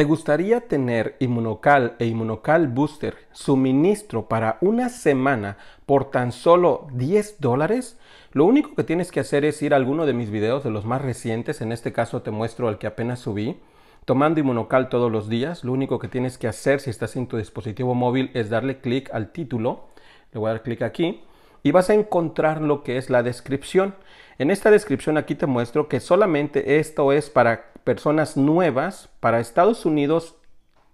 ¿Te gustaría tener Inmunocal e Inmunocal Booster suministro para una semana por tan solo 10 dólares? Lo único que tienes que hacer es ir a alguno de mis videos de los más recientes, en este caso te muestro el que apenas subí, tomando Inmunocal todos los días. Lo único que tienes que hacer si estás en tu dispositivo móvil es darle clic al título, le voy a dar clic aquí, y vas a encontrar lo que es la descripción. En esta descripción aquí te muestro que solamente esto es para personas nuevas para Estados Unidos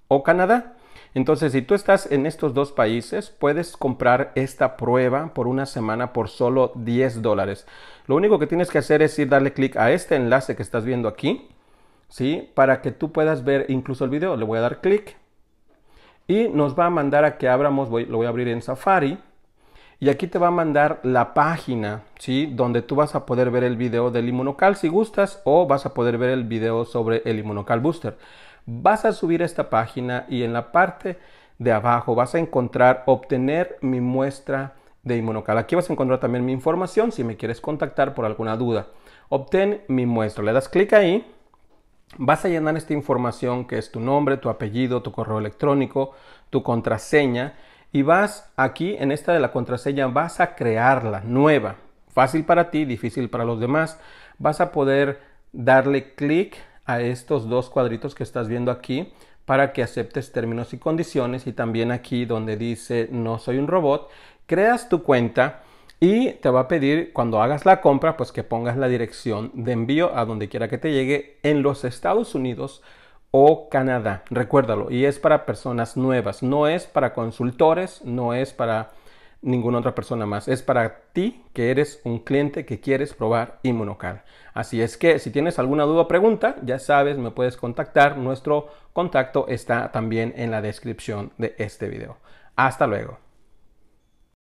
o Canadá. Entonces, si tú estás en estos dos países, puedes comprar esta prueba por una semana por solo 10 dólares. Lo único que tienes que hacer es ir darle clic a este enlace que estás viendo aquí, ¿sí? Para que tú puedas ver incluso el video. Le voy a dar clic y nos va a mandar a que abramos, lo voy a abrir en Safari. Y aquí te va a mandar la página, ¿sí? Donde tú vas a poder ver el video del Inmunocal si gustas o vas a poder ver el video sobre el Inmunocal Booster. Vas a subir a esta página y en la parte de abajo vas a encontrar obtener mi muestra de Inmunocal. Aquí vas a encontrar también mi información si me quieres contactar por alguna duda. Obtén mi muestra. Le das clic ahí. Vas a llenar esta información que es tu nombre, tu apellido, tu correo electrónico, tu contraseña y vas aquí en esta de la contraseña, vas a crearla nueva. Fácil para ti, difícil para los demás. Vas a poder darle clic a estos dos cuadritos que estás viendo aquí para que aceptes términos y condiciones y también aquí donde dice no soy un robot, creas tu cuenta y te va a pedir cuando hagas la compra pues que pongas la dirección de envío a donde quiera que te llegue en los Estados Unidos o Canadá. Recuérdalo, y es para personas nuevas, no es para consultores, no es para ninguna otra persona más. Es para ti que eres un cliente que quieres probar Inmunocal. Así es que si tienes alguna duda o pregunta, ya sabes, me puedes contactar. Nuestro contacto está también en la descripción de este video. Hasta luego.